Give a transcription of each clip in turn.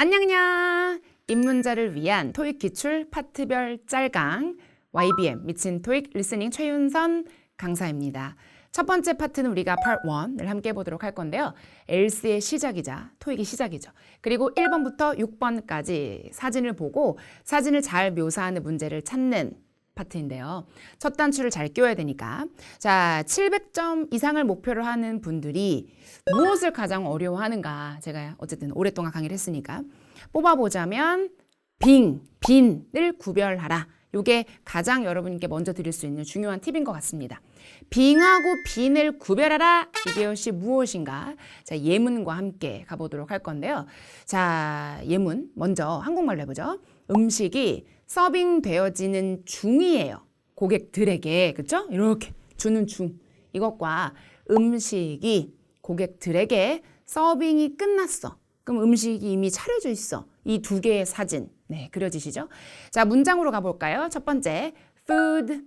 안녕 안녕! 입문자를 위한 토익 기출 파트별 짤강 YBM 미친 토익 리스닝 최윤선 강사입니다. 첫 번째 파트는 우리가 Part 1을 함께 보도록 할 건데요. 엘스의 시작이자 토익의 시작이죠. 그리고 1번부터 6번까지 사진을 보고 사진을 잘 묘사하는 문제를 찾는 파트인데요. 첫 단추를 잘 끼워야 되니까. 자, 700점 이상을 목표로 하는 분들이 무엇을 가장 어려워하는가. 제가 어쨌든 오랫동안 강의를 했으니까. 뽑아보자면 빙, 빈을 구별하라. 이게 가장 여러분께 먼저 드릴 수 있는 중요한 팁인 것 같습니다. 빙하고 빈을 구별하라. 이게 역시 무엇인가? 자, 예문과 함께 가보도록 할 건데요. 자, 예문. 먼저 한국말로 해보죠. 음식이 서빙되어지는 중이에요. 고객들에게 그쵸 이렇게 주는 중 이것과 음식이 고객들에게 서빙이 끝났어. 그럼 음식이 이미 차려져 있어. 이 두 개의 사진 네 그려지시죠? 자 문장으로 가볼까요? 첫 번째 Food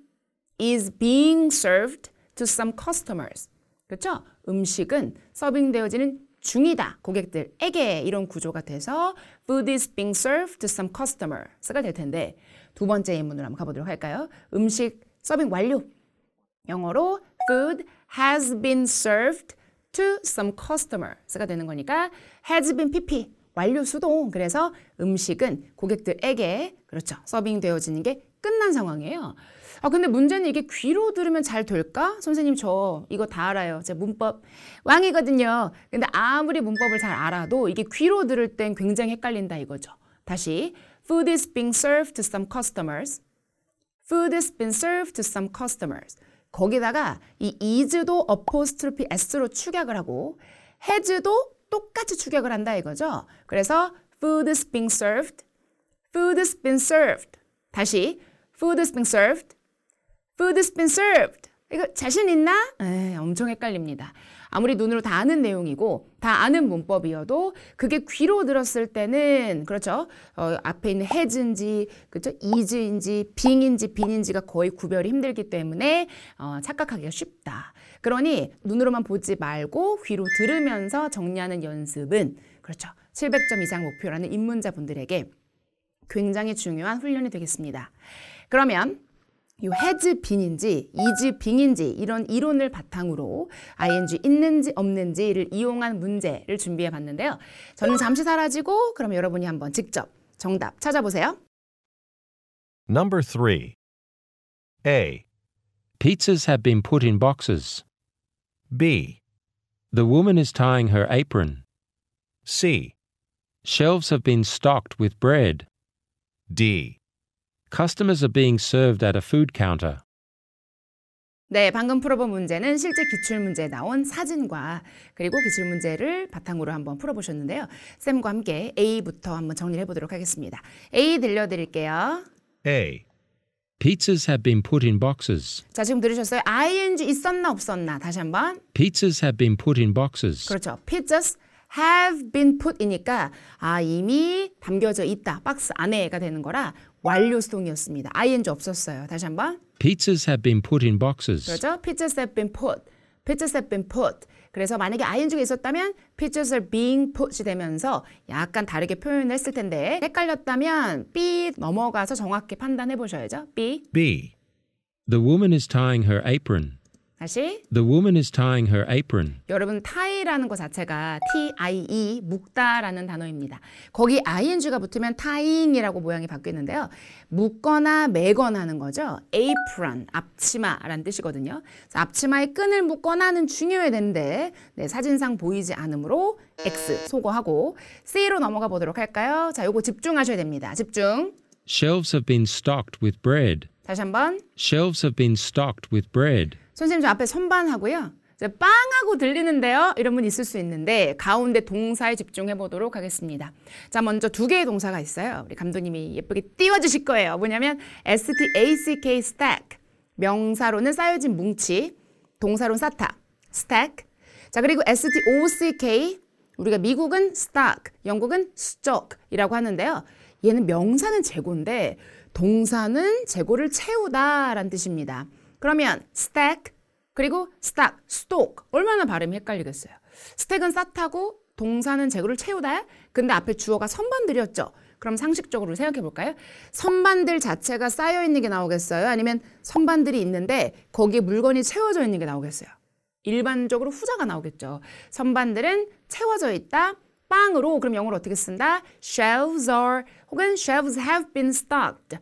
is being served to some customers. 그렇죠? 음식은 서빙되어지는 중이다. 고객들에게 이런 구조가 돼서 food is being served to some customers가 될 텐데 두 번째 예문으로 한번 가보도록 할까요? 음식 서빙 완료. 영어로 food has been served to some customers가 되는 거니까 has been pp 완료 수동. 그래서 음식은 고객들에게 그렇죠. 서빙되어지는 게 끝난 상황이에요. 아 근데 문제는 이게 귀로 들으면 잘 될까? 선생님 저 이거 다 알아요. 제가 문법 왕이거든요. 근데 아무리 문법을 잘 알아도 이게 귀로 들을 땐 굉장히 헷갈린다 이거죠. 다시 Food is being served to some customers. Food is being served to some customers. 거기다가 이 is도 apostrophe s로 축약을 하고 has도 똑같이 축약을 한다 이거죠. 그래서 food is being served, food is being served. 다시 food is being served Food has been served. 이거 자신 있나? 에 예, 엄청 헷갈립니다. 아무리 눈으로 다 아는 내용이고 다 아는 문법이어도 그게 귀로 들었을 때는 그렇죠. 어, 앞에 있는 해즈인지 그렇죠. 이즈인지 빙인지 빈인지가 거의 구별이 힘들기 때문에 어, 착각하기가 쉽다. 그러니 눈으로만 보지 말고 귀로 들으면서 정리하는 연습은 그렇죠. 700점 이상 목표라는 입문자분들에게 굉장히 중요한 훈련이 되겠습니다. 그러면 이 has been인지 is b e i n 인지 이런 이론을 바탕으로 ing 있는지 없는지를 이용한 문제를 준비해 봤는데요. 저는 잠시 사라지고 그럼 여러분이 한번 직접 정답 찾아보세요. Number 3. A. Pizzas have been put in boxes. B. The woman is tying her apron. C. Shelves have been stocked with bread. D. Customers are being served at a food counter. 네, 방금 풀어본 문제는 실제 기출문제에 나온 사진과 그리고 기출문제를 바탕으로 한번 풀어보셨는데요. 쌤과 함께 A부터 한번 정리해 보도록 하겠습니다. A 들려드릴게요. A. Pizzas have been put in boxes. 자, 지금 들으셨어요? ing 있었나 없었나? 다시 한번. Pizzas have been put in boxes. 그렇죠. Pizzas have been put이니까 아 이미 담겨져 있다 박스 안에가 되는 거라 완료수동이었습니다. ing 없었어요. 다시 한번. Pizzas have been put in boxes. 그렇죠? Pizzas have been put. Pizzas have been put. 그래서 만약에 ing가 있었다면 pizzas are being put이 되면서 약간 다르게 표현을 했을 텐데 헷갈렸다면 B e 넘어가서 정확히 판단해 보셔야죠. B. B. The woman is tying her apron. 다시 The woman is tying her apron. 여러분 tie라는 것 자체가 T-I-E 묶다라는 단어입니다. 거기 ing가 붙으면 tying이라고 모양이 바뀌는데요. 묶거나 매거나 하는 거죠. apron, 앞치마라는 뜻이거든요. 앞치마의 끈을 묶거나는 중요해야 되는데 네, 사진상 보이지 않으므로 X 소거하고 C로 넘어가 보도록 할까요? 자, 요거 집중하셔야 됩니다. 집중. Shelves have been stocked with bread. 다시 한번. Shelves have been stocked with bread. 선생님 저 앞에 선반하고요. 빵하고 들리는데요. 이런 분 있을 수 있는데 가운데 동사에 집중해 보도록 하겠습니다. 자, 먼저 두 개의 동사가 있어요. 우리 감독님이 예쁘게 띄워 주실 거예요. 뭐냐면 STACK stack. 명사로는 쌓여진 뭉치, 동사로는 쌓다. stack. 자, 그리고 STOCK 우리가 미국은 stock, 영국은 stock이라고 하는데요. 얘는 명사는 재고인데 동사는 재고를 채우다라는 뜻입니다. 그러면 stack 그리고 stack, stock 얼마나 발음이 헷갈리겠어요. 스택은 쌓다고 동사는 재고를 채우다. 근데 앞에 주어가 선반들이었죠. 그럼 상식적으로 생각해 볼까요? 선반들 자체가 쌓여 있는 게 나오겠어요? 아니면 선반들이 있는데 거기에 물건이 채워져 있는 게 나오겠어요? 일반적으로 후자가 나오겠죠. 선반들은 채워져 있다. 빵으로 그럼 영어로 어떻게 쓴다? shelves are 혹은 shelves have been stocked.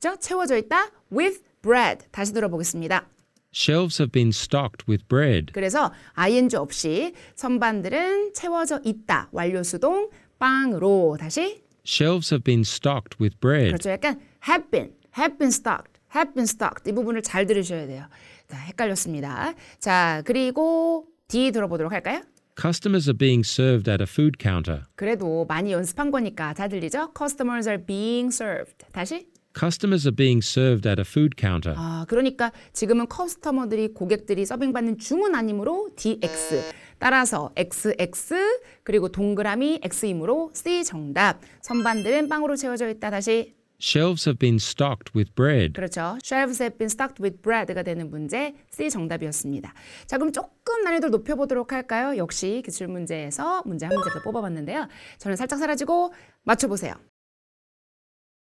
그렇죠? 채워져 있다 with bread. 다시 들어보겠습니다. Shelves have been stocked with bread. 그래서 ing 없이 선반들은 채워져 있다. 완료 수동 빵으로 다시 Shelves have been stocked with bread. 그렇죠. 약간 have been, have been stocked, have been stocked 이 부분을 잘 들으셔야 돼요. 자, 헷갈렸습니다. 자, 그리고 D 들어보도록 할까요? Customers are being served at a food counter. 그래도 많이 연습한 거니까 다 들리죠? Customers are being served. 다시 Customers are being served at a food counter. 아, 그러니까 지금은 커스터머들이 고객들이 서빙받는 주문 아니므로 DX. 따라서 XX 그리고 동그라미 X이므로 C 정답. 선반들은 빵으로 채워져 있다. 다시 Shelves have been stocked with bread. 그렇죠. Shelves have been stocked with bread가 되는 문제 C 정답이었습니다. 자 그럼 조금 난이도를 높여보도록 할까요? 역시 기출문제에서 문제 한 문제 더 뽑아봤는데요. 저는 살짝 사라지고 맞춰보세요.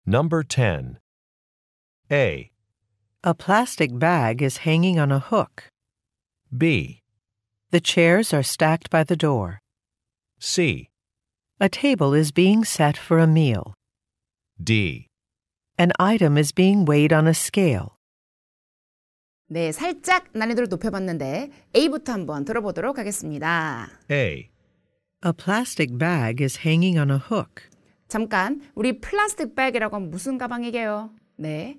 Number 10. A. A plastic bag is hanging on a hook. B. The chairs are stacked by the door. C. A table is being set for a meal. D. An item is being weighed on a scale. 네, 살짝 난이도를 높여봤는데 A부터 한번 들어보도록 하겠습니다. A. A plastic bag is hanging on a hook. 잠깐 우리 플라스틱 백이라고 하면 무슨 가방이게요? 네,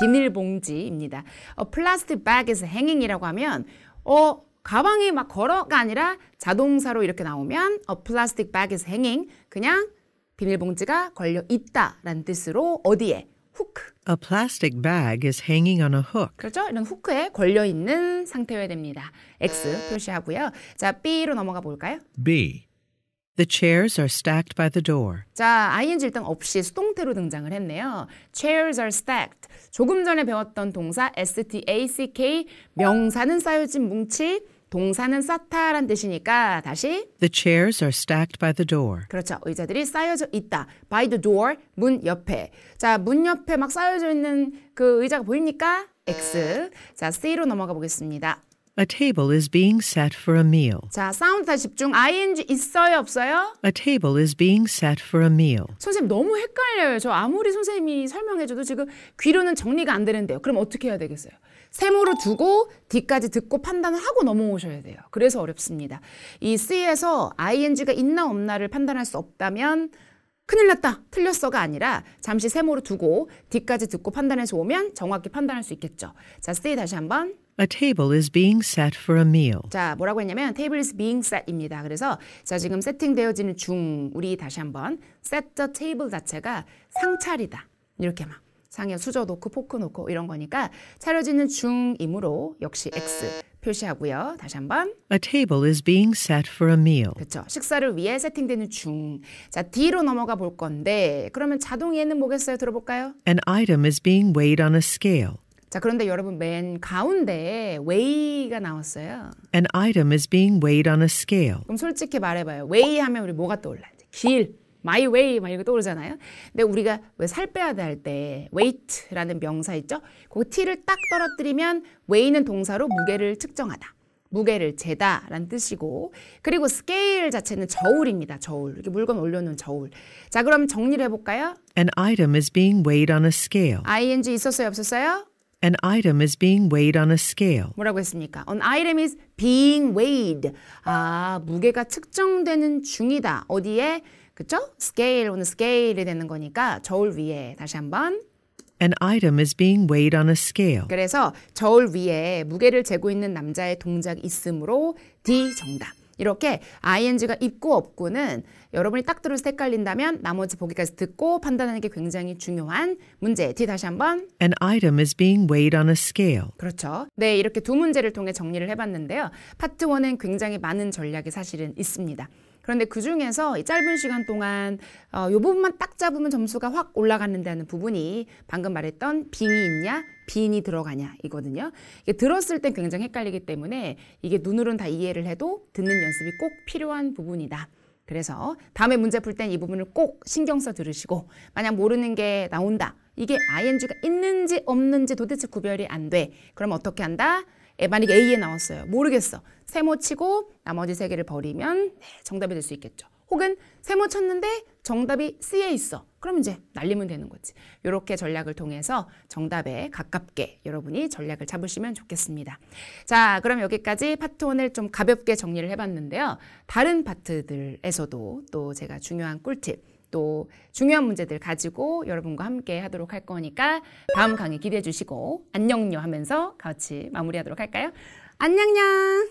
비닐봉지입니다. 어, 플라스틱 백에서 행잉이라고 하면 어 가방이 막 걸어가 아니라 자동사로 이렇게 나오면 어 플라스틱 백에서 행잉 그냥 비닐봉지가 걸려 있다라는 뜻으로 어디에 후크. A plastic bag is hanging on a hook. 그렇죠? 이런 후크에 걸려 있는 상태여야 됩니다. X 표시하고요. 자, B로 넘어가 볼까요? B. The chairs are stacked by the door. 자, ing 일단 없이 수동태로 등장을 했네요. Chairs are stacked. 조금 전에 배웠던 동사 stack 명사는 쌓여진 뭉치 동사는 쌓다란 뜻이니까 다시 The chairs are stacked by the door. 그렇죠. 의자들이 쌓여져 있다. by the door 문 옆에. 자, 문 옆에 막 쌓여져 있는 그 의자가 보입니까? X. 자, C로 넘어가 보겠습니다. A table is being set for a meal. 자, 사운드 집중. ing 있어요, 없어요? A table is being set for a meal. 선생님 너무 헷갈려요. 저 아무리 선생님이 설명해 줘도 지금 귀로는 정리가 안 되는데요. 그럼 어떻게 해야 되겠어요? 세모로 두고 뒤까지 듣고 판단을 하고 넘어오셔야 돼요. 그래서 어렵습니다. 이 C에서 ing가 있나 없나를 판단할 수 없다면 큰일 났다, 틀렸어가 아니라 잠시 세모로 두고 뒤까지 듣고 판단해서 오면 정확히 판단할 수 있겠죠. 자, C 다시 한번. A table is being set for a meal. 자, 뭐라고 했냐면 table is being set입니다. 그래서 자, 지금 세팅되어지는 중 우리 다시 한번 set the table 자체가 상차리다. 이렇게 막 상에 수저 놓고 포크 놓고 이런 거니까 차려지는 중이므로 역시 x 표시하고요. 다시 한번. A table is being set for a meal. 그렇죠. 식사를 위해 세팅되는 중. 자, D로 넘어가 볼 건데 그러면 자동 얘는 뭐겠어요? 들어볼까요? An item is being weighed on a scale. 자, 그런데 여러분 맨 가운데에 weigh가 나왔어요. An item is being weighed on a scale. 그럼 솔직히 말해봐요. weigh 하면 우리 뭐가 떠올라? 길, my way 막 이거 떠오르잖아요. 근데 우리가 왜 살 빼야 돼 할 때 weight라는 명사 있죠? 그 t를 딱 떨어뜨리면 weigh는 동사로 무게를 측정하다. 무게를 재다라는 뜻이고 그리고 scale 자체는 저울입니다. 저울. 이렇게 물건 올려놓은 저울. 자 그럼 정리를 해볼까요? An item is being weighed on a scale. ing 있었어요? 없었어요? An item is being weighed on a scale. 뭐라고 했습니까? An item is being weighed. 아, 무게가 측정되는 중이다. 어디에? 그쵸? scale, 오늘 scale이 되는 거니까 저울 위에. 다시 한번. An item is being weighed on a scale. 그래서 저울 위에 무게를 재고 있는 남자의 동작이 있으므로 D 정답. 이렇게 ing가 있고 없고는 여러분이 딱들을서 헷갈린다면 나머지 보기까지 듣고 판단하는 게 굉장히 중요한 문제. 뒤 다시 한번. An item is being weighed on a scale. 그렇죠. 네, 이렇게 두 문제를 통해 정리를 해봤는데요. 파트 1은 굉장히 많은 전략이 사실은 있습니다. 그런데 그 중에서 짧은 시간 동안 어, 요 부분만 딱 잡으면 점수가 확 올라가는다는 부분이 방금 말했던 빙이 있냐 빈이 들어가냐 이거든요. 이게 들었을 때 굉장히 헷갈리기 때문에 이게 눈으로는 다 이해를 해도 듣는 연습이 꼭 필요한 부분이다. 그래서 다음에 문제 풀 땐 이 부분을 꼭 신경 써 들으시고 만약 모르는 게 나온다. 이게 ing가 있는지 없는지 도대체 구별이 안 돼. 그럼 어떻게 한다? 예, 만약에 A에 나왔어요. 모르겠어. 세모 치고 나머지 세 개를 버리면 네, 정답이 될 수 있겠죠. 혹은 세모 쳤는데 정답이 C에 있어. 그럼 이제 날리면 되는 거지. 이렇게 전략을 통해서 정답에 가깝게 여러분이 전략을 잡으시면 좋겠습니다. 자, 그럼 여기까지 파트 1을좀 가볍게 정리를 해봤는데요. 다른 파트들에서도 또 제가 중요한 꿀팁 또 중요한 문제들 가지고 여러분과 함께 하도록 할 거니까 다음 강의 기대해 주시고 안녕요 하면서 같이 마무리하도록 할까요? 안녕냥!